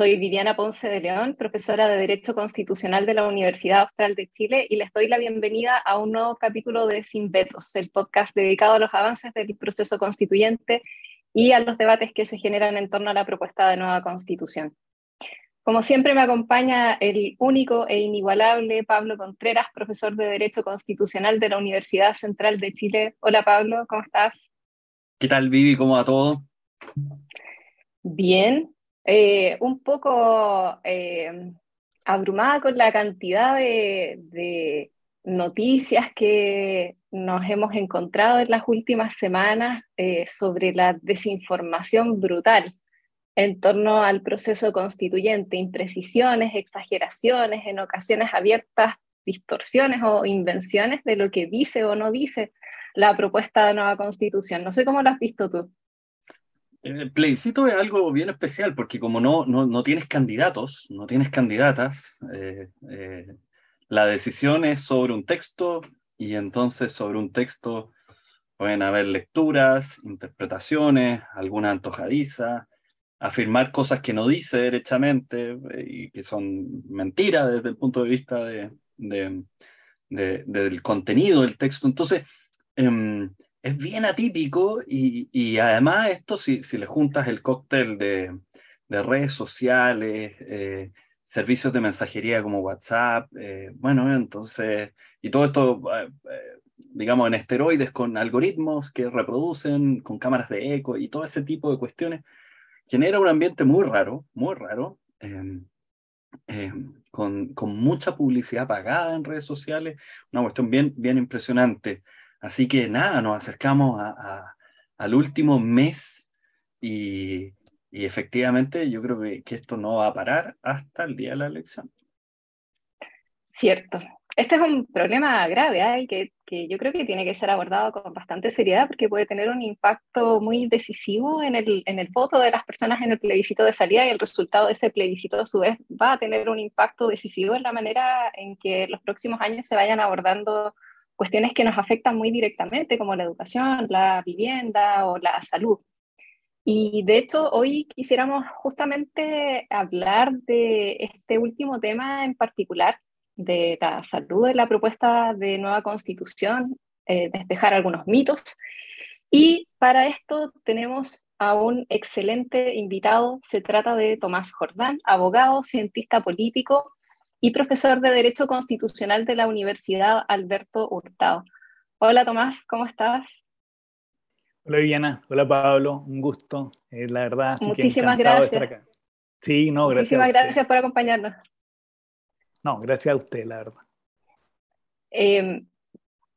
Soy Viviana Ponce de León, profesora de Derecho Constitucional de la Universidad Austral de Chile y les doy la bienvenida a un nuevo capítulo de Sin Vetos, el podcast dedicado a los avances del proceso constituyente y a los debates que se generan en torno a la propuesta de nueva constitución. Como siempre me acompaña el único e inigualable Pablo Contreras, profesor de Derecho Constitucional de la Universidad Central de Chile. Hola Pablo, ¿cómo estás? ¿Qué tal Vivi? ¿Cómo va todo? Bien, eh, un poco eh, abrumada con la cantidad de, noticias que nos hemos encontrado en las últimas semanas eh, sobre la desinformación brutal en torno al proceso constituyente, imprecisiones, exageraciones, en ocasiones abiertas distorsiones o invenciones de lo que dice o no dice la propuesta de nueva constitución. No sé cómo lo has visto tú. El plebiscito es algo bien especial porque como no, no, tienes candidatos, no tienes candidatas, eh, eh, la decisión es sobre un texto y entonces sobre un texto pueden haber lecturas, interpretaciones, alguna antojadiza, afirmar cosas que no dice derechamente eh, y que son mentiras desde el punto de vista de, del contenido del texto. Entonces, em, es bien atípico y, y además esto, si, si, le juntas el cóctel de, de redes sociales, eh, servicios de mensajería como WhatsApp, eh, bueno, entonces, y todo esto, eh, digamos, en esteroides con algoritmos que reproducen, con cámaras de eco y todo ese tipo de cuestiones, genera un ambiente muy raro, muy raro. Em, em, con, con, mucha publicidad pagada en redes sociales, una cuestión bien, bien impresionante. Así que nada, nos acercamos al último mes y, efectivamente yo creo que, esto no va a parar hasta el día de la elección. Cierto. Este es un problema grave ¿eh? que, yo creo que tiene que ser abordado con bastante seriedad porque puede tener un impacto muy decisivo en el, voto de las personas en el plebiscito de salida y el resultado de ese plebiscito a su vez va a tener un impacto decisivo en la manera en que los próximos años se vayan abordando cuestiones que nos afectan muy directamente, como la educación, la vivienda o la salud. Y de hecho, hoy quisiéramos justamente hablar de este último tema en particular, de la salud, de la propuesta de nueva constitución, eh, despejar algunos mitos. Y para esto tenemos a un excelente invitado. Se trata de Tomás Jordán, abogado, cientista político, y profesor de Derecho Constitucional de la Universidad Alberto Hurtado. Hola Tomás, ¿cómo estás? Hola Viviana, hola Pablo, un gusto, eh, la verdad. Muchísimas gracias. Sí, no, gracias. Muchísimas gracias por acompañarnos. No, gracias a usted, la verdad. Em,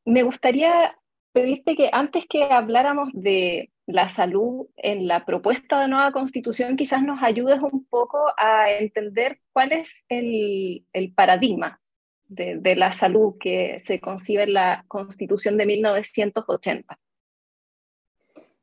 me gustaría pedirte que antes que habláramos de, la salud en la propuesta de nueva constitución quizás nos ayudes un poco a entender cuál es el, paradigma de, de, la salud que se concibe en la constitución de 1980.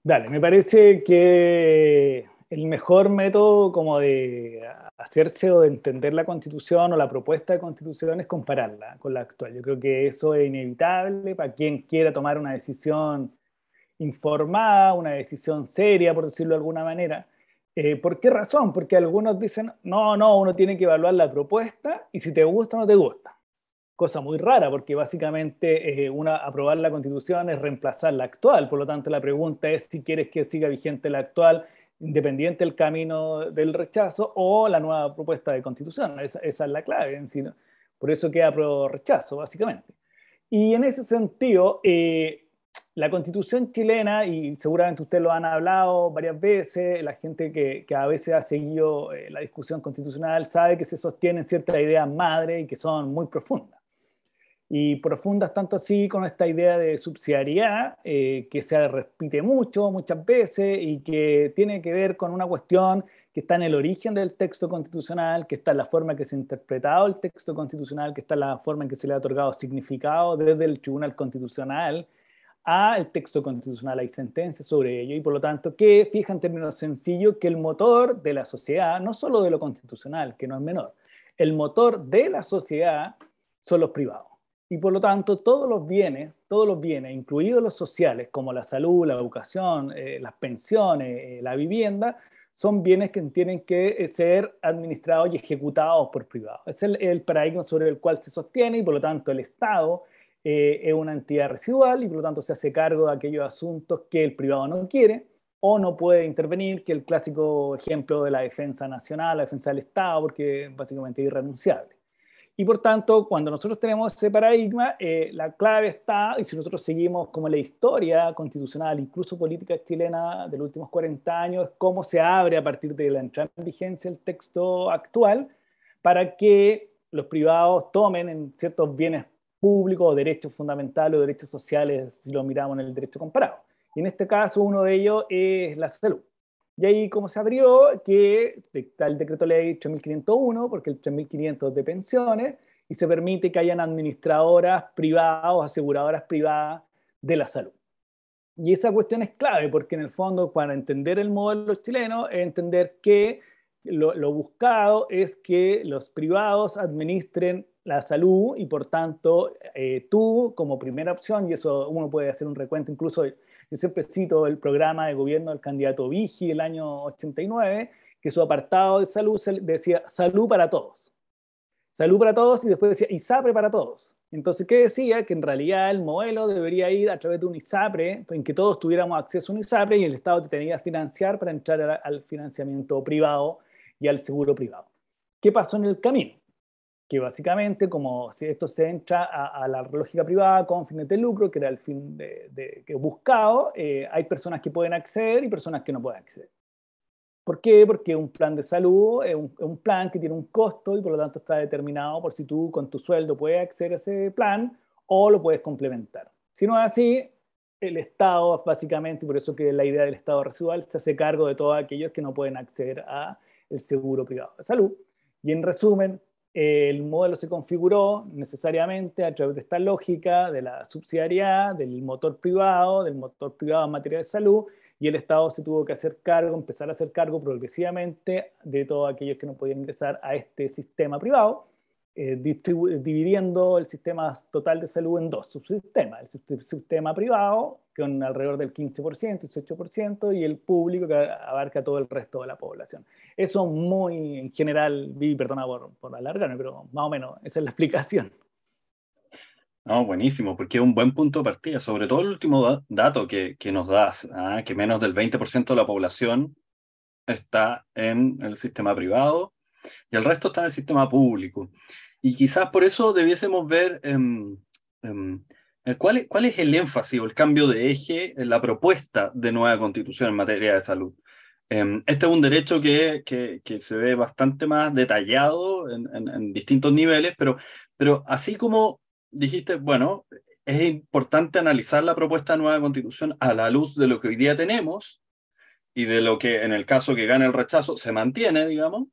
Dale, me parece que el mejor método como de hacerse o de entender la constitución o la propuesta de constitución es compararla con la actual. Yo creo que eso es inevitable para quien quiera tomar una decisión informada, una decisión seria, por decirlo de alguna manera. Eh, ¿Por qué razón? Porque algunos dicen, no, no, uno tiene que evaluar la propuesta y si te gusta o no te gusta. Cosa muy rara, porque básicamente eh, una, aprobar la constitución es reemplazar la actual. Por lo tanto, la pregunta es si quieres que siga vigente la actual, independiente del camino del rechazo o la nueva propuesta de constitución. Esa, es la clave. En sí, Por eso queda pro rechazo, básicamente. Y en ese sentido, eh, la constitución chilena, y seguramente ustedes lo han hablado varias veces, la gente que, a veces ha seguido eh, la discusión constitucional sabe que se sostienen ciertas ideas madre y que son muy profundas. Y profundas tanto así con esta idea de subsidiariedad, eh, que se repite mucho, muchas veces, y que tiene que ver con una cuestión que está en el origen del texto constitucional, que está en la forma en que se ha interpretado el texto constitucional, que está en la forma en que se le ha otorgado significado desde el Tribunal Constitucional, al texto constitucional hay sentencias sobre ello y por lo tanto que fija en términos sencillos que el motor de la sociedad, no solo de lo constitucional, que no es menor, el motor de la sociedad son los privados. Y por lo tanto todos los bienes, todos los bienes, incluidos los sociales, como la salud, la educación, eh, las pensiones, eh, la vivienda, son bienes que tienen que eh, ser administrados y ejecutados por privados. Es el paradigma sobre el cual se sostiene y por lo tanto el Estado eh, es una entidad residual y por lo tanto se hace cargo de aquellos asuntos que el privado no quiere o no puede intervenir, que el clásico ejemplo de la defensa nacional, la defensa del Estado, porque básicamente es irrenunciable. Y por tanto, cuando nosotros tenemos ese paradigma, eh, la clave está, y si nosotros seguimos como la historia constitucional, incluso política chilena de los últimos 40 años, cómo se abre a partir de la entrada en vigencia el texto actual para que los privados tomen en ciertos bienes públicos o derechos fundamentales o derechos sociales, si lo miramos en el derecho comparado. Y en este caso, uno de ellos es la salud. Y ahí, como se abrió, que está el decreto ley 3501, porque el 3500 de pensiones, y se permite que hayan administradoras privadas o aseguradoras privadas de la salud. Y esa cuestión es clave, porque en el fondo, para entender el modelo chileno, es entender que lo, lo buscado es que los privados administren la salud y por tanto eh, tú como primera opción, y eso uno puede hacer un recuento, incluso yo siempre cito el programa de gobierno del candidato Vigi el año 89, que su apartado de salud decía salud para todos. Salud para todos y después decía ISAPRE para todos. Entonces, ¿qué decía? Que en realidad el modelo debería ir a través de un ISAPRE, en que todos tuviéramos acceso a un ISAPRE y el Estado te tenía que financiar para entrar al financiamiento privado y al seguro privado. ¿Qué pasó en el camino? que básicamente, como esto se entra a, la lógica privada con fines de lucro, que era el fin de, buscado, eh, hay personas que pueden acceder y personas que no pueden acceder. ¿Por qué? Porque un plan de salud es un, plan que tiene un costo y por lo tanto está determinado por si tú con tu sueldo puedes acceder a ese plan o lo puedes complementar. Si no es así, el Estado básicamente, por eso que la idea del Estado residual, se hace cargo de todos aquellos que no pueden acceder a seguro privado de salud. Y en resumen, el modelo se configuró necesariamente a través de esta lógica de la subsidiariedad, del motor privado, del motor privado en materia de salud, y el Estado se tuvo que hacer cargo, empezar a hacer cargo progresivamente de todos aquellos que no podían ingresar a este sistema privado. Eh, dividiendo el sistema total de salud en dos subsistemas, el sistema privado, con alrededor del 15%, 18%, y el público, que abarca todo el resto de la población. Eso muy en general, vi, perdona por, alargarme, pero más o menos esa es la explicación. No, buenísimo, porque es un buen punto de partida, sobre todo el último dato que, nos das, ¿ah? que menos del 20% de la población está en el sistema privado y el resto está en el sistema público. Y quizás por eso debiésemos ver em, em, eh, cuál, es, cuál es el énfasis o el cambio de eje en la propuesta de nueva constitución en materia de salud. Em, este es un derecho que, que, se ve bastante más detallado en, distintos niveles, pero, pero así como dijiste, bueno, es importante analizar la propuesta de nueva constitución a la luz de lo que hoy día tenemos y de lo que en el caso que gane el rechazo se mantiene, digamos.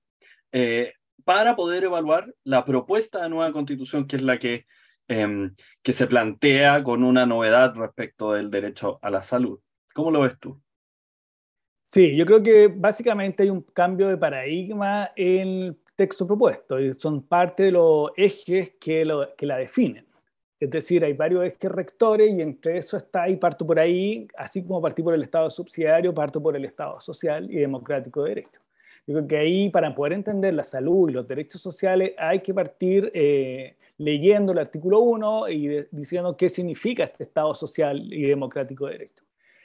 Eh, para poder evaluar la propuesta de nueva constitución, que es la que, em, que se plantea con una novedad respecto del derecho a la salud. ¿Cómo lo ves tú? Sí, yo creo que básicamente hay un cambio de paradigma en el texto propuesto y son parte de los ejes que, que la definen. Es decir, hay varios ejes rectores y entre eso está, y parto por ahí, así como partí por el Estado subsidiario, parto por el Estado social y democrático de derecho. Yo creo que ahí para poder entender la salud y los derechos sociales hay que partir eh, leyendo el artículo 1 y diciendo qué significa este Estado social y democrático de derecho.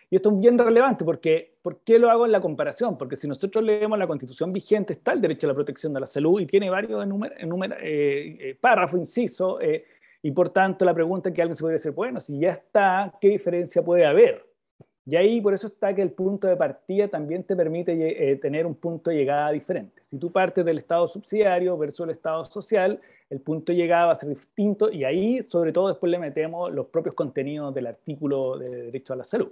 Y esto es bien relevante porque, ¿por qué lo hago en la comparación? Porque si nosotros leemos la constitución vigente está el derecho a la protección de la salud y tiene varios eh, eh, párrafos, incisos, eh, y por tanto la pregunta que alguien se puede decir bueno, si ya está, ¿qué diferencia puede haber? Y ahí por eso está que el punto de partida también te permite eh, tener un punto de llegada diferente. Si tú partes del Estado subsidiario versus el Estado social, el punto de llegada va a ser distinto y ahí sobre todo después le metemos los propios contenidos del artículo de derecho a la salud.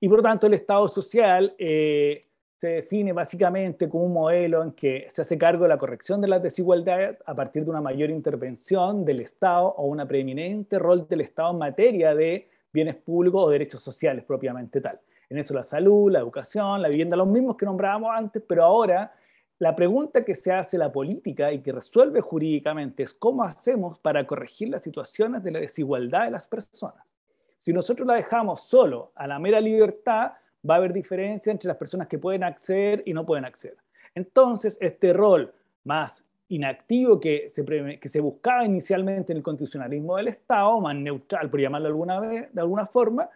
Y por lo tanto el Estado social eh, se define básicamente como un modelo en que se hace cargo de la corrección de las desigualdades a partir de una mayor intervención del Estado o una preeminente rol del Estado en materia de bienes públicos o derechos sociales propiamente tal. En eso la salud, la educación, la vivienda, los mismos que nombrábamos antes, pero ahora la pregunta que se hace la política y que resuelve jurídicamente es cómo hacemos para corregir las situaciones de la desigualdad de las personas. Si nosotros la dejamos solo a la mera libertad, va a haber diferencia entre las personas que pueden acceder y no pueden acceder. Entonces, este rol más inactivo que se, que se buscaba inicialmente en el constitucionalismo del Estado, más neutral, por llamarlo alguna vez, de alguna forma,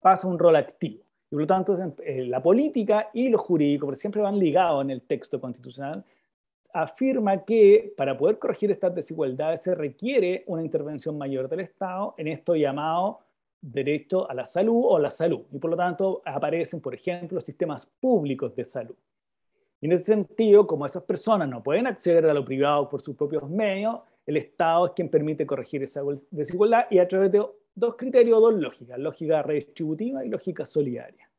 pasa a un rol activo. Y por lo tanto, eh, la política y lo jurídico, porque siempre van ligados en el texto constitucional, afirma que para poder corregir estas desigualdades se requiere una intervención mayor del Estado en esto llamado derecho a la salud o la salud. Y por lo tanto aparecen, por ejemplo, sistemas públicos de salud. Y en ese sentido, como esas personas no pueden acceder a lo privado por sus propios medios, el Estado es quien permite corregir esa desigualdad y a través de dos criterios, dos lógicas, lógica redistributiva y lógica solidaria.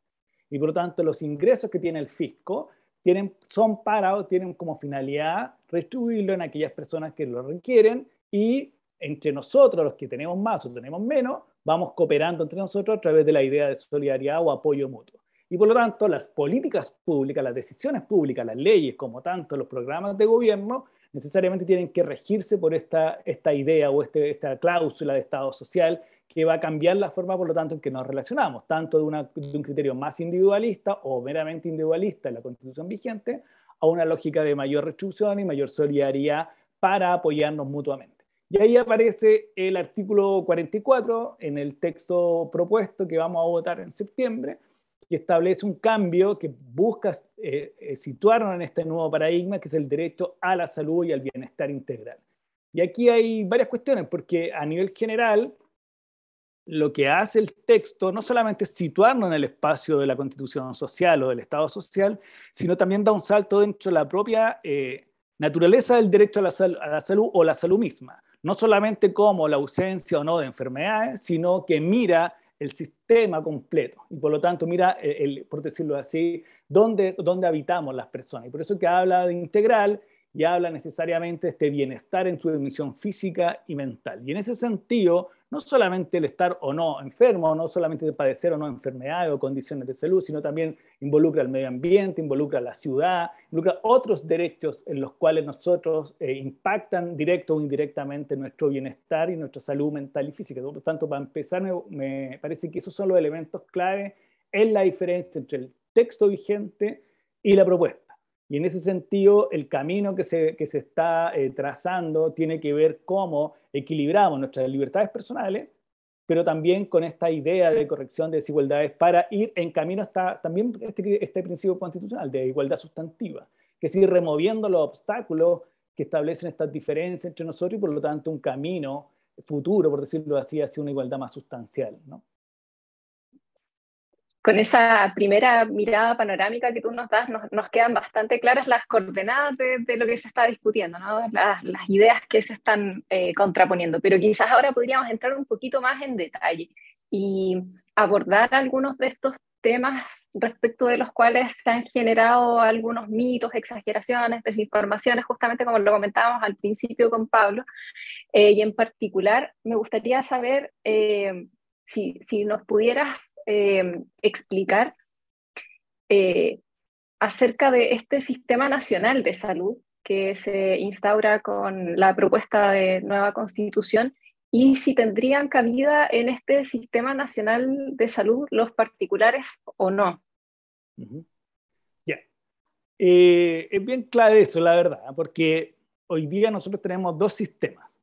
Y por lo tanto, los ingresos que tiene el fisco tienen, son parados, tienen como finalidad redistribuirlo en aquellas personas que lo requieren y entre nosotros, los que tenemos más o tenemos menos, vamos cooperando entre nosotros a través de la idea de solidaridad o apoyo mutuo. Y por lo tanto, las políticas públicas, las decisiones públicas, las leyes, como tanto los programas de gobierno, necesariamente tienen que regirse por esta, idea o este, esta cláusula de Estado social que va a cambiar la forma, por lo tanto, en que nos relacionamos, tanto de, de un criterio más individualista o meramente individualista en la constitución vigente, a una lógica de mayor restricción y mayor solidaridad para apoyarnos mutuamente. Y ahí aparece el artículo 44 en el texto propuesto que vamos a votar en septiembre, que establece un cambio que busca eh, eh, situarnos en este nuevo paradigma, que es el derecho a la salud y al bienestar integral. Y aquí hay varias cuestiones, porque a nivel general, lo que hace el texto no solamente es situarnos en el espacio de la constitución social o del Estado social, sino también da un salto dentro de la propia eh, naturaleza del derecho a la salud o la salud misma. No solamente como la ausencia o no de enfermedades, sino que mira el sistema completo. Y por lo tanto, mira, el, por decirlo así, dónde, dónde habitamos las personas. Y por eso que habla de integral y habla necesariamente de este bienestar en su dimensión física y mental. Y en ese sentido, no solamente el estar o no enfermo, no solamente el padecer o no enfermedades o condiciones de salud, sino también involucra el medio ambiente, involucra la ciudad, involucra otros derechos en los cuales nosotros eh, impactan directo o indirectamente nuestro bienestar y nuestra salud mental y física. Por lo tanto, para empezar, me, me parece que esos son los elementos clave en la diferencia entre el texto vigente y la propuesta. Y en ese sentido, el camino que se, que se está eh, trazando tiene que ver cómo equilibramos nuestras libertades personales, pero también con esta idea de corrección de desigualdades para ir en camino hasta también este, este principio constitucional de igualdad sustantiva, que es ir removiendo los obstáculos que establecen estas diferencias entre nosotros y por lo tanto un camino futuro, por decirlo así, hacia una igualdad más sustancial. ¿no? con esa primera mirada panorámica que tú nos das, nos, quedan bastante claras las coordenadas de, lo que se está discutiendo, las, ideas que se están eh, contraponiendo. Pero quizás ahora podríamos entrar un poquito más en detalle y abordar algunos de estos temas respecto de los cuales se han generado algunos mitos, exageraciones, desinformaciones, justamente como lo comentábamos al principio con Pablo. Eh, y en particular, me gustaría saber eh, si nos pudieras eh, explicar eh, acerca de este sistema nacional de salud que se instaura con la propuesta de nueva constitución y si tendrían cabida en este sistema nacional de salud los particulares o no. Ya. Eh, es bien clave eso, la verdad, porque hoy día nosotros tenemos dos sistemas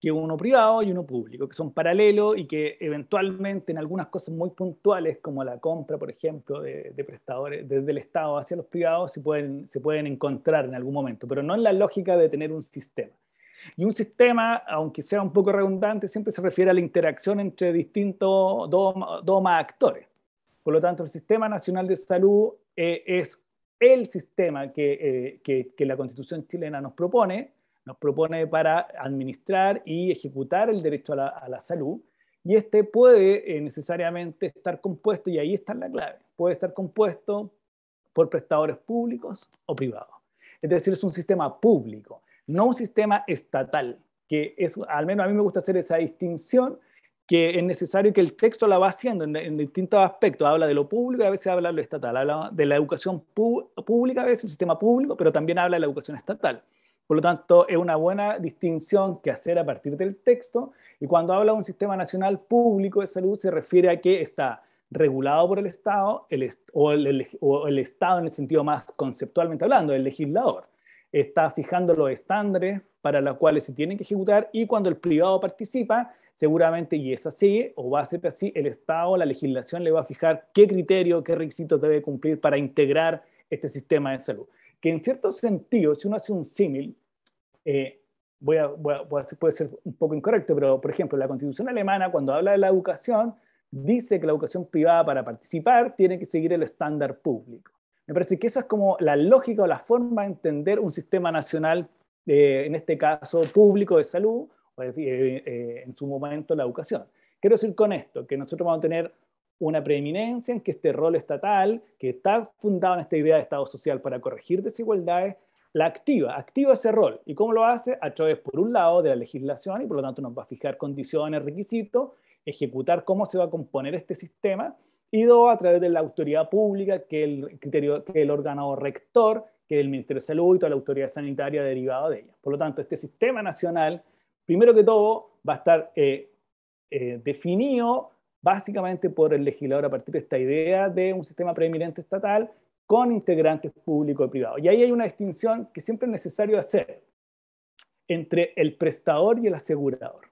que uno privado y uno público, que son paralelos y que eventualmente en algunas cosas muy puntuales, como la compra, por ejemplo, de, prestadores desde el Estado hacia los privados, se pueden, se pueden encontrar en algún momento, pero no en la lógica de tener un sistema. Y un sistema, aunque sea un poco redundante, siempre se refiere a la interacción entre distintos dos más actores. Por lo tanto, el Sistema Nacional de Salud eh, es el sistema que, eh, que, que la Constitución chilena nos propone, nos propone para administrar y ejecutar el derecho a la, salud, y este puede eh, necesariamente estar compuesto, y ahí está la clave, puede estar compuesto por prestadores públicos o privados. Es decir, es un sistema público, no un sistema estatal, que es, al menos a mí me gusta hacer esa distinción, que es necesario que el texto la va haciendo en, en distintos aspectos. Habla de lo público y a veces habla de lo estatal. Habla de la educación pública, a veces el sistema público, pero también habla de la educación estatal. Por lo tanto, es una buena distinción que hacer a partir del texto. Y cuando habla de un sistema nacional público de salud, se refiere a que está regulado por el Estado o, el, Estado en el sentido más conceptualmente hablando, el legislador. Está fijando los estándares para los cuales se tienen que ejecutar y cuando el privado participa, seguramente, y es así, o va a ser así, el Estado, la legislación le va a fijar qué criterio, qué requisitos debe cumplir para integrar este sistema de salud que en cierto sentido, si uno hace un símil, eh, puede ser un poco incorrecto, pero por ejemplo, la constitución alemana cuando habla de la educación, dice que la educación privada para participar tiene que seguir el estándar público. Me parece que esa es como la lógica o la forma de entender un sistema nacional, eh, en este caso público de salud, o, eh, en su momento la educación. Quiero decir con esto que nosotros vamos a tener una preeminencia en que este rol estatal, que está fundado en esta idea de Estado social para corregir desigualdades, la activa, activa ese rol. ¿Y cómo lo hace? A través, por un lado, de la legislación, y por lo tanto nos va a fijar condiciones, requisitos, ejecutar cómo se va a componer este sistema, y dos, a través de la autoridad pública, que el, criterio, que el órgano rector, que es el Ministerio de Salud y toda la autoridad sanitaria derivada de ella. Por lo tanto, este sistema nacional, primero que todo, va a estar eh, eh, definido básicamente por el legislador a partir de esta idea de un sistema preeminente estatal con integrantes público y privado. Y ahí hay una distinción que siempre es necesario hacer entre el prestador y el asegurador,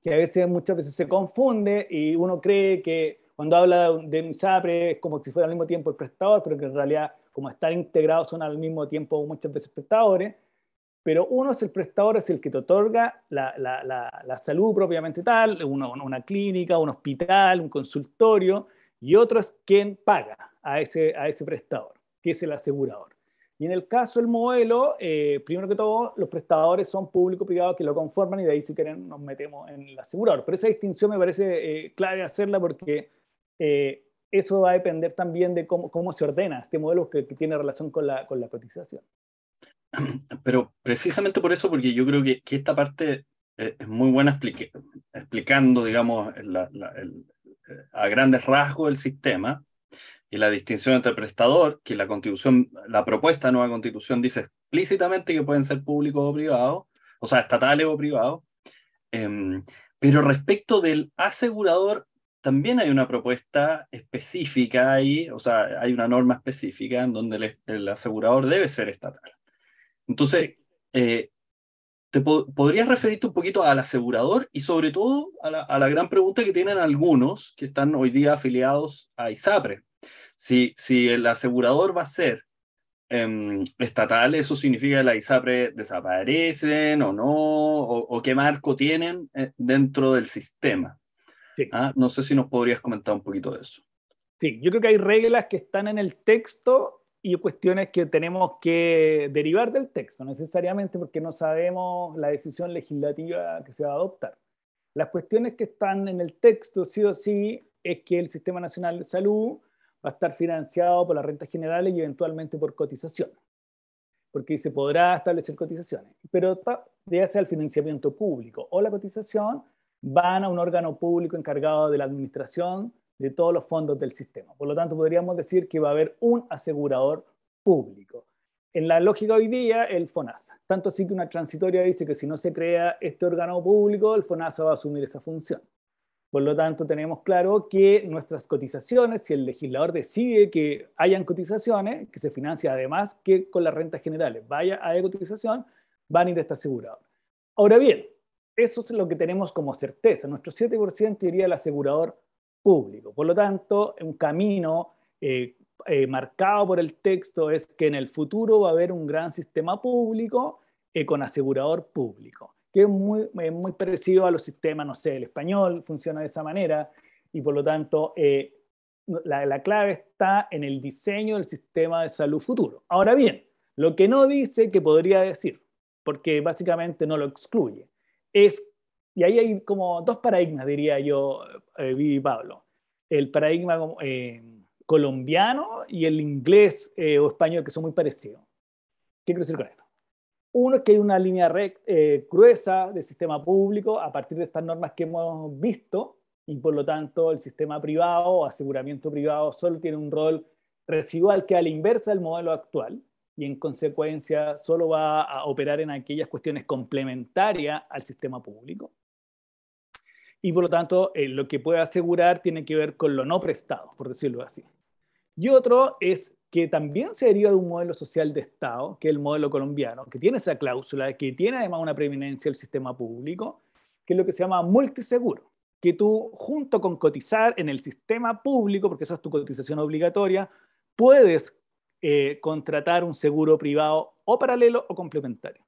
que a veces, muchas veces se confunde y uno cree que cuando habla de MISAPRE es como si fuera al mismo tiempo el prestador, pero que en realidad como están integrados son al mismo tiempo muchas veces prestadores, pero uno es el prestador, es el que te otorga la, salud propiamente tal, una clínica, un hospital, un consultorio, y otro es quien paga a ese, a ese prestador, que es el asegurador. Y en el caso del modelo, eh, primero que todo, los prestadores son público privados que lo conforman y de ahí si quieren nos metemos en el asegurador. Pero esa distinción me parece eh, clave hacerla porque eh, eso va a depender también de cómo, cómo se ordena este modelo que, que tiene relación con la, con la cotización. pero precisamente por eso, porque yo creo que, esta parte eh, es muy buena explicando, digamos, eh, a grandes rasgos el sistema y la distinción entre prestador, que la constitución, la propuesta de nueva constitución dice explícitamente que pueden ser públicos o privados, o sea, estatales o privados. Em, pero respecto del asegurador, también hay una propuesta específica ahí, o sea, hay una norma específica en donde el asegurador debe ser estatal. Entonces, eh, ¿te podrías referirte un poquito al asegurador y sobre todo a la, gran pregunta que tienen algunos que están hoy día afiliados a ISAPRE? Si, si el asegurador va a ser em, estatal, eso significa que la ISAPRE desaparecen o no, o, qué marco tienen eh, dentro del sistema. ¿Ah? no sé si nos podrías comentar un poquito de eso. Sí, yo creo que hay reglas que están en el texto y cuestiones que tenemos que derivar del texto necesariamente porque no sabemos la decisión legislativa que se va a adoptar. Las cuestiones que están en el texto, sí o sí, es que el Sistema Nacional de Salud va a estar financiado por las rentas generales y eventualmente por cotizaciones, porque se podrá establecer cotizaciones, pero ya sea el financiamiento público o la cotización, van a un órgano público encargado de la administración de todos los fondos del sistema. Por lo tanto, podríamos decir que va a haber un asegurador público. En la lógica hoy día, el FONASA. Tanto así que una transitoria dice que si no se crea este órgano público, el FONASA va a asumir esa función. Por lo tanto, tenemos claro que nuestras cotizaciones, si el legislador decide que hayan cotizaciones, que se financia además que con las rentas generales vaya a cotización, van a ir a este asegurador. Ahora bien, eso es lo que tenemos como certeza. Nuestro 7% iría al asegurador público. Por lo tanto, un camino eh, eh, marcado por el texto es que en el futuro va a haber un gran sistema público eh, con asegurador público, que es muy, parecido a los sistemas, no sé, el español funciona de esa manera y por lo tanto la, la clave está en el diseño del sistema de salud futuro. Ahora bien, lo que no dice que podría decir, porque básicamente no lo excluye, es y ahí hay como dos paradigmas, diría yo, eh, Vivi y Pablo. El paradigma eh, colombiano y el inglés eh, o español, que son muy parecidos. ¿Qué quiero decir con esto? Uno es que hay una línea gruesa del sistema público a partir de estas normas que hemos visto y por lo tanto el sistema privado o aseguramiento privado solo tiene un rol residual que a la inversa del modelo actual y en consecuencia solo va a operar en aquellas cuestiones complementarias al sistema público y por lo tanto eh, lo que puede asegurar tiene que ver con lo no prestado, por decirlo así. Y otro es que también se deriva de un modelo social de Estado, que es el modelo colombiano, que tiene esa cláusula, que tiene además una preeminencia del sistema público, que es lo que se llama multiseguro, que tú junto con cotizar en el sistema público, porque esa es tu cotización obligatoria, puedes eh, contratar un seguro privado o paralelo o complementario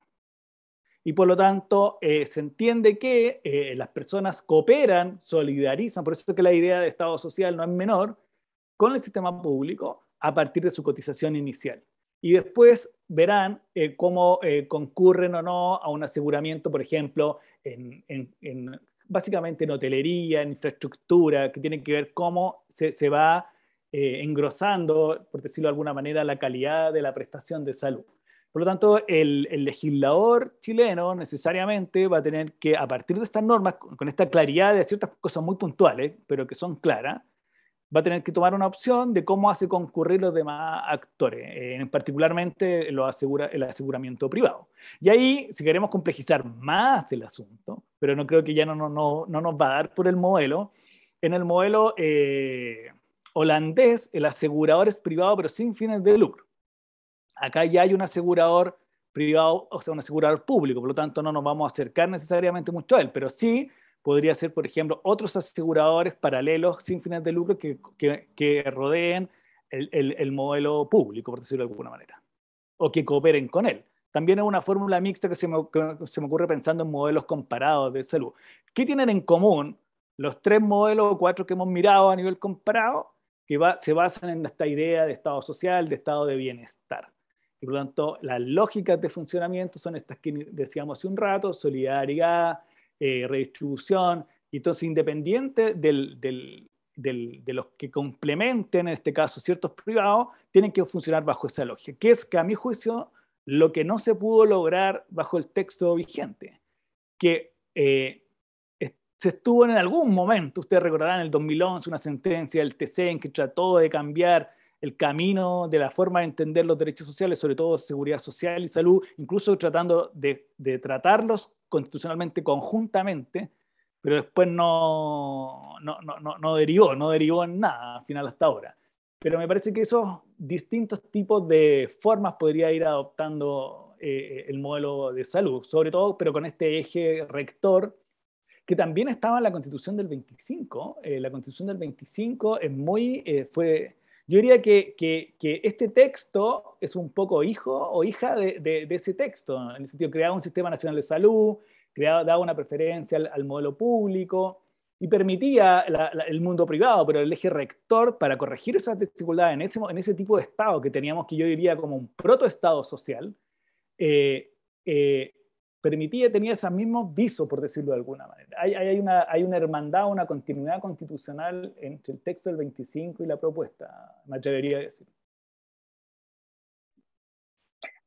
y por lo tanto eh, se entiende que eh, las personas cooperan, solidarizan, por eso es que la idea de Estado social no es menor, con el sistema público a partir de su cotización inicial. Y después verán eh, cómo concurren o no a un aseguramiento, por ejemplo, en, básicamente en hotelería, en infraestructura, que tiene que ver cómo se, se va engrosando, por decirlo de alguna manera, la calidad de la prestación de salud. Por lo tanto, el, legislador chileno necesariamente va a tener que, a partir de estas normas, con esta claridad de ciertas cosas muy puntuales, pero que son claras, va a tener que tomar una opción de cómo hace concurrir los demás actores, eh, en particularmente asegura, el aseguramiento privado. Y ahí, si queremos complejizar más el asunto, pero no creo que ya no, no, no nos va a dar por el modelo, en el modelo eh, holandés el asegurador es privado pero sin fines de lucro acá ya hay un asegurador privado, o sea, un asegurador público, por lo tanto no nos vamos a acercar necesariamente mucho a él, pero sí podría ser, por ejemplo, otros aseguradores paralelos sin fines de lucro que, que, rodeen el, modelo público, por decirlo de alguna manera, o que cooperen con él. También es una fórmula mixta que se, me, se me ocurre pensando en modelos comparados de salud. ¿Qué tienen en común los tres modelos o cuatro que hemos mirado a nivel comparado? Que se basan en esta idea de estado social, de estado de bienestar. Y por lo tanto, las lógicas de funcionamiento son estas que decíamos hace un rato, solidaridad, eh, redistribución, y entonces independiente del, de los que complementen, en este caso ciertos privados, tienen que funcionar bajo esa lógica, que es que a mi juicio lo que no se pudo lograr bajo el texto vigente, que eh, se estuvo en algún momento, ustedes recordarán en el 2011 una sentencia del TC en que trató de cambiar el camino de la forma de entender los derechos sociales, sobre todo seguridad social y salud, incluso tratando de, tratarlos constitucionalmente conjuntamente, pero después no, no, derivó, no derivó en nada al final hasta ahora. Pero me parece que esos distintos tipos de formas podría ir adoptando eh, el modelo de salud, sobre todo, pero con este eje rector que también estaba en la constitución del 25. Eh, la constitución del 25 es muy, eh, fue yo diría que, este texto es un poco hijo o hija de, ese texto, en el sentido, creaba un sistema nacional de salud, creaba, daba una preferencia al, modelo público y permitía el mundo privado, pero el eje rector para corregir esas desigualdades en ese, tipo de Estado que teníamos, que yo diría como un proto-estado social, eh, eh permitía, tenía ese mismo viso, por decirlo de alguna manera. Hay, hay, una, hay una hermandad, una continuidad constitucional entre el texto del 25 y la propuesta, me atrevería a decir.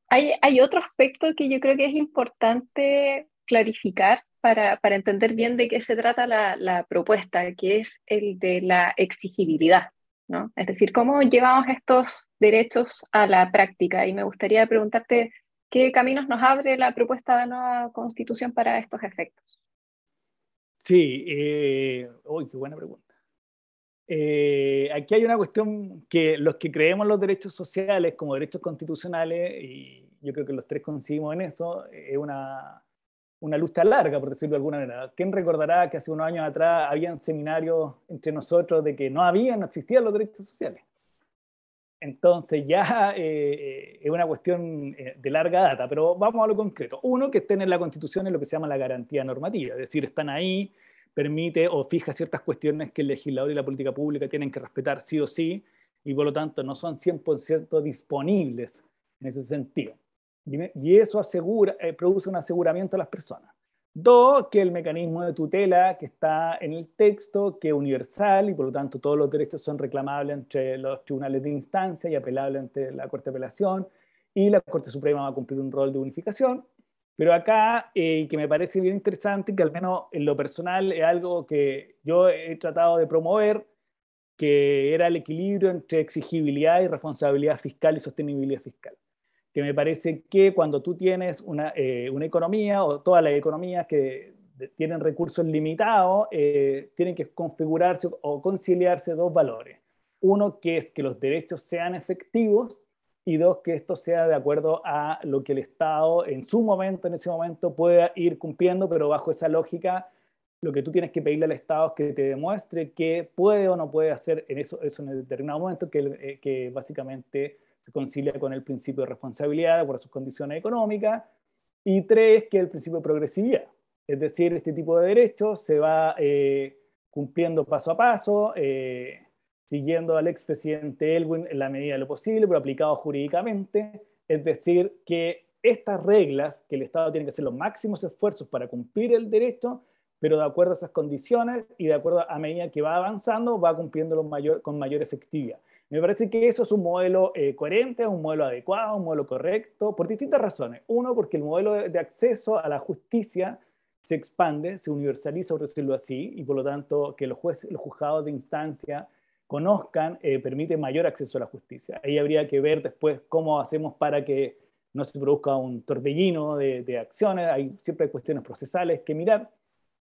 Hay, hay otro aspecto que yo creo que es importante clarificar para, para entender bien de qué se trata la, la propuesta, que es el de la exigibilidad. ¿no? Es decir, ¿cómo llevamos estos derechos a la práctica? Y me gustaría preguntarte ¿Qué caminos nos abre la propuesta de nueva constitución para estos efectos? Sí, eh, qué buena pregunta. Eh, aquí hay una cuestión que los que creemos los derechos sociales como derechos constitucionales, y yo creo que los tres coincidimos en eso, es una, una lucha larga, por decirlo de alguna manera. ¿Quién recordará que hace unos años atrás habían seminarios entre nosotros de que no había, no existían los derechos sociales? Entonces ya eh, eh, es una cuestión eh, de larga data, pero vamos a lo concreto. Uno, que estén en la Constitución es lo que se llama la garantía normativa, es decir, están ahí, permite o fija ciertas cuestiones que el legislador y la política pública tienen que respetar sí o sí, y por lo tanto no son 100% disponibles en ese sentido. Y eso produce un aseguramiento a las personas. Dos, que el mecanismo de tutela que está en el texto, que es universal y por lo tanto todos los derechos son reclamables entre los tribunales de instancia y apelables ante la Corte de Apelación y la Corte Suprema va a cumplir un rol de unificación. Pero acá, eh, que me parece bien interesante, que al menos en lo personal es algo que yo he tratado de promover, que era el equilibrio entre exigibilidad y responsabilidad fiscal y sostenibilidad fiscal que me parece que cuando tú tienes una, eh, una economía o todas las economías que tienen recursos limitados, eh, tienen que configurarse o conciliarse dos valores. Uno que es que los derechos sean efectivos y dos que esto sea de acuerdo a lo que el Estado en su momento, en ese momento, pueda ir cumpliendo, pero bajo esa lógica, lo que tú tienes que pedirle al Estado es que te demuestre que puede o no puede hacer en eso, en el determinado momento, que, eh, que básicamente concilia con el principio de responsabilidad por sus condiciones económicas, y tres, que el principio de progresividad. Es decir, este tipo de derechos se va eh, cumpliendo paso a paso, eh, siguiendo al expresidente Elwin en la medida de lo posible, pero aplicado jurídicamente. Es decir, que estas reglas, que el Estado tiene que hacer los máximos esfuerzos para cumplir el derecho, pero de acuerdo a esas condiciones y de acuerdo a medida que va avanzando, va cumpliéndolo mayor, con mayor efectividad. Me parece que eso es un modelo coherente eh, coherente, un modelo adecuado, un modelo correcto, por distintas razones. Uno, porque el modelo de, acceso a la justicia se expande, se universaliza, por decirlo así, y por lo tanto que los, jueces, los juzgados de instancia conozcan eh, permite mayor acceso a la justicia. Ahí habría que ver después cómo hacemos para que no se produzca un torbellino de, acciones, hay, siempre hay cuestiones procesales que mirar,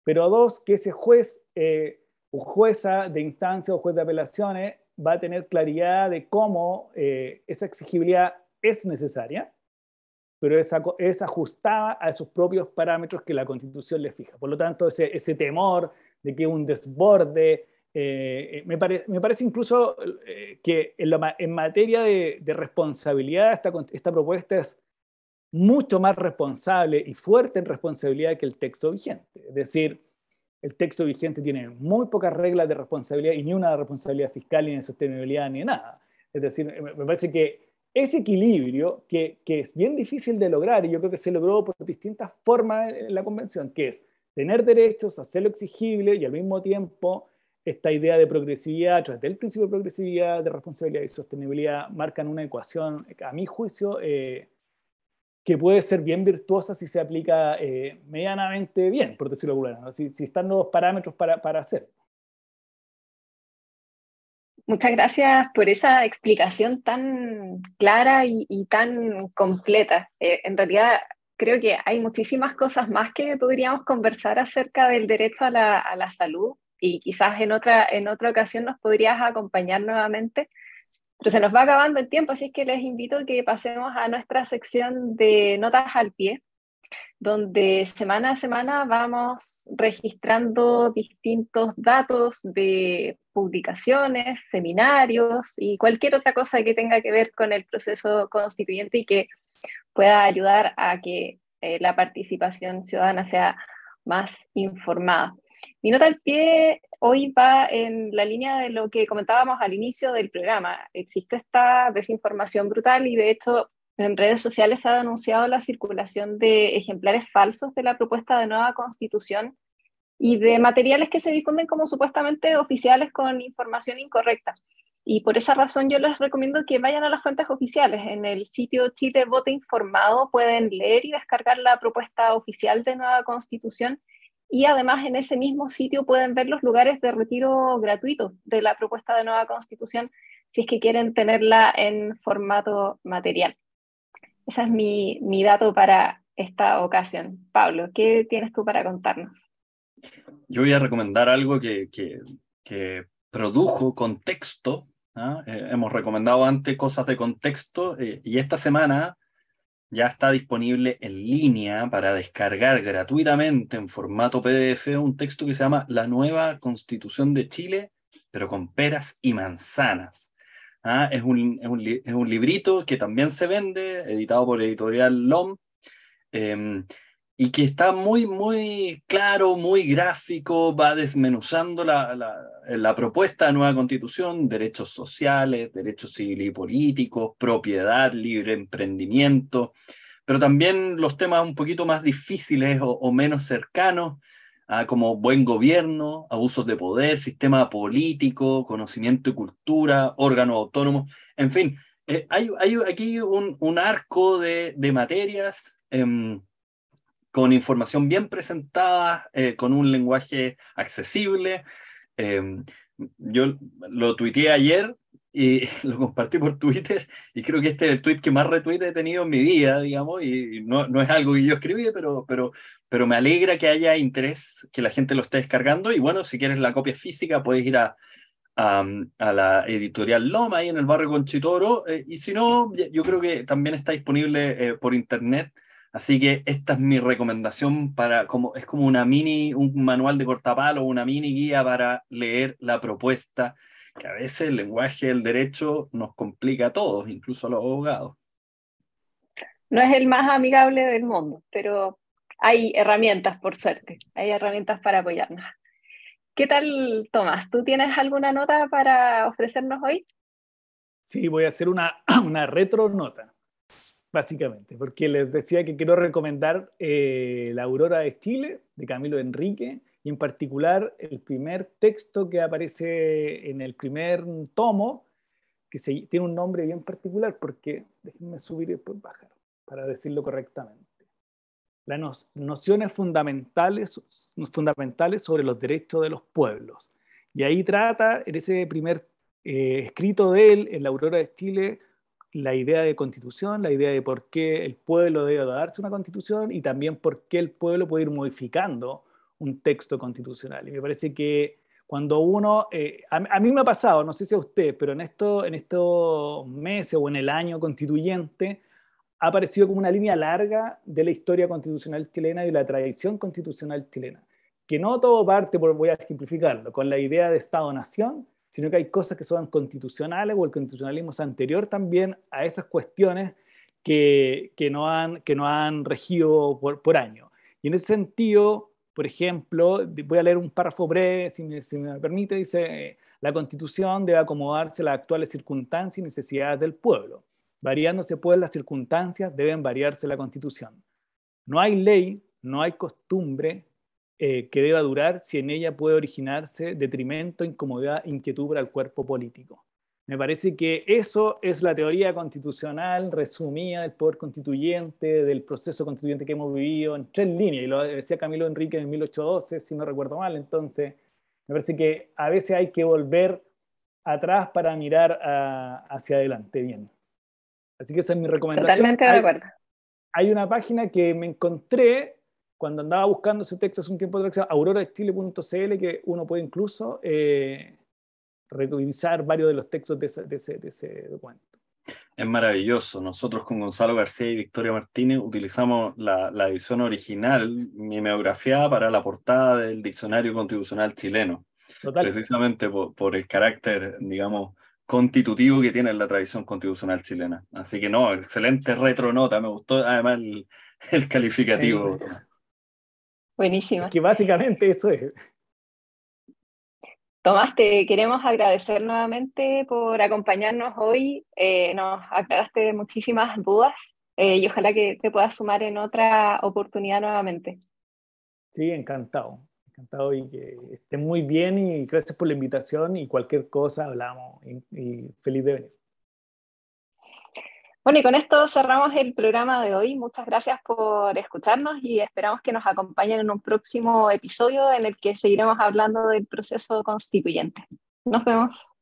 pero dos, que ese juez eh, o jueza de instancia o juez de apelaciones va a tener claridad de cómo eh, esa exigibilidad es necesaria, pero es, ajustada a sus propios parámetros que la Constitución le fija. Por lo tanto, ese, temor de que un desborde, eh, eh, me, parece incluso que en, materia de, responsabilidad esta, esta propuesta es mucho más responsable y fuerte en responsabilidad que el texto vigente. Es decir, el texto vigente tiene muy pocas reglas de responsabilidad y ni una de responsabilidad fiscal, ni de sostenibilidad, ni de nada. Es decir, me parece que ese equilibrio, que, es bien difícil de lograr, y yo creo que se logró por distintas formas en la convención, que es tener derechos, hacerlo exigible y al mismo tiempo esta idea de progresividad, a el principio de progresividad, de responsabilidad y sostenibilidad, marcan una ecuación, a mi juicio, eh, que puede ser bien virtuosa si se aplica eh, medianamente bien, por decirlo de alguna manera, si, están nuevos parámetros para, para hacer. Muchas gracias por esa explicación tan clara y, tan completa. Eh, en realidad, creo que hay muchísimas cosas más que podríamos conversar acerca del derecho a la, a la salud y quizás en otra, en otra ocasión nos podrías acompañar nuevamente pero se nos va acabando el tiempo, así que les invito a que pasemos a nuestra sección de notas al pie, donde semana a semana vamos registrando distintos datos de publicaciones, seminarios y cualquier otra cosa que tenga que ver con el proceso constituyente y que pueda ayudar a que eh, la participación ciudadana sea más informada. Mi nota al pie hoy va en la línea de lo que comentábamos al inicio del programa. Existe esta desinformación brutal y de hecho en redes sociales se ha denunciado la circulación de ejemplares falsos de la propuesta de nueva constitución y de materiales que se difunden como supuestamente oficiales con información incorrecta. Y por esa razón yo les recomiendo que vayan a las fuentes oficiales. En el sitio Chile Vote Informado pueden leer y descargar la propuesta oficial de nueva constitución y además en ese mismo sitio pueden ver los lugares de retiro gratuito de la propuesta de nueva constitución si es que quieren tenerla en formato material. Ese es mi, dato para esta ocasión. Pablo, ¿qué tienes tú para contarnos? Yo voy a recomendar algo que, que, produjo contexto. ¿ah? Eh, hemos recomendado antes cosas de contexto eh, y esta semana ya está disponible en línea para descargar gratuitamente en formato PDF un texto que se llama La nueva Constitución de Chile, pero con peras y manzanas. Ah, es, un, es, un, librito que también se vende, editado por Editorial LOM. Em, y que está muy, muy claro, muy gráfico, va desmenuzando la, la, propuesta de nueva constitución, derechos sociales, derechos civiles y políticos, propiedad, libre emprendimiento, pero también los temas un poquito más difíciles o, menos cercanos, como buen gobierno, abusos de poder, sistema político, conocimiento y cultura, órganos autónomos, en fin, eh, hay, aquí un, arco de, materias. Em, con información bien presentada, eh, con un lenguaje accesible. Em, yo lo tuiteé ayer y lo compartí por Twitter y creo que este es el tweet que más retuite he tenido en mi vida, digamos, y no, no es algo que yo escribí, pero, pero, pero me alegra que haya interés, que la gente lo esté descargando y bueno, si quieres la copia física puedes ir a, a, la editorial Loma ahí en el barrio Conchitoro eh, y si no, yo creo que también está disponible eh, por internet Así que esta es mi recomendación para, como, es como una mini, un manual de o una mini guía para leer la propuesta, que a veces el lenguaje del derecho nos complica a todos, incluso a los abogados. No es el más amigable del mundo, pero hay herramientas, por suerte, hay herramientas para apoyarnos. ¿Qué tal, Tomás? ¿Tú tienes alguna nota para ofrecernos hoy? Sí, voy a hacer una, una retronota básicamente, porque les decía que quiero recomendar eh, La Aurora de Chile, de Camilo Enrique, y en particular el primer texto que aparece en el primer tomo, que tiene un nombre bien particular, porque déjenme subir y después bajar, para decirlo correctamente. Las nociones fundamentales, fundamentales sobre los derechos de los pueblos. Y ahí trata, en ese primer eh, escrito de él, en La Aurora de Chile, la idea de constitución, la idea de por qué el pueblo debe darse una constitución y también por qué el pueblo puede ir modificando un texto constitucional. Y me parece que cuando uno, eh, a, mí me ha pasado, no sé si a usted, pero en, esto, en estos meses o en el año constituyente, ha aparecido como una línea larga de la historia constitucional chilena y de la tradición constitucional chilena, que no todo parte, voy a simplificarlo, con la idea de Estado-Nación, sino que hay cosas que son constitucionales o el constitucionalismo es anterior también a esas cuestiones que, no, han, que no han regido por, año. Y en ese sentido, por ejemplo, voy a leer un párrafo breve, si me, si permite, dice, la constitución debe acomodarse a las actuales circunstancias y necesidades del pueblo. Variándose pues las circunstancias, deben variarse la constitución. No hay ley, no hay costumbre, eh, que deba durar si en ella puede originarse detrimento, incomodidad, inquietud para el cuerpo político. Me parece que eso es la teoría constitucional resumida del poder constituyente, del proceso constituyente que hemos vivido en tres líneas, y lo decía Camilo Enrique en 1812, si no recuerdo mal. Entonces, me parece que a veces hay que volver atrás para mirar hacia adelante bien. Así que esa es mi recomendación. Totalmente de acuerdo. hay una página que me encontré cuando andaba buscando ese texto hace un tiempo atrás, auroraestile.cl, que uno puede incluso eh, revisar varios de los textos de ese, cuento. Es maravilloso. Nosotros con Gonzalo García y Victoria Martínez utilizamos la, edición original, mimeografiada, para la portada del Diccionario Constitucional Chileno. Precisamente por, el carácter, digamos, constitutivo que tiene la tradición constitucional chilena. Así que no, excelente retronota, me gustó además el, calificativo. Buenísima. que básicamente eso es. Tomás, te queremos agradecer nuevamente por acompañarnos hoy. Eh, nos aclaraste muchísimas dudas eh, y ojalá que te puedas sumar en otra oportunidad nuevamente. Sí, encantado. Encantado y que estén muy bien y gracias por la invitación y cualquier cosa hablamos y feliz de venir. Bueno, y con esto cerramos el programa de hoy. Muchas gracias por escucharnos y esperamos que nos acompañen en un próximo episodio en el que seguiremos hablando del proceso constituyente. Nos vemos.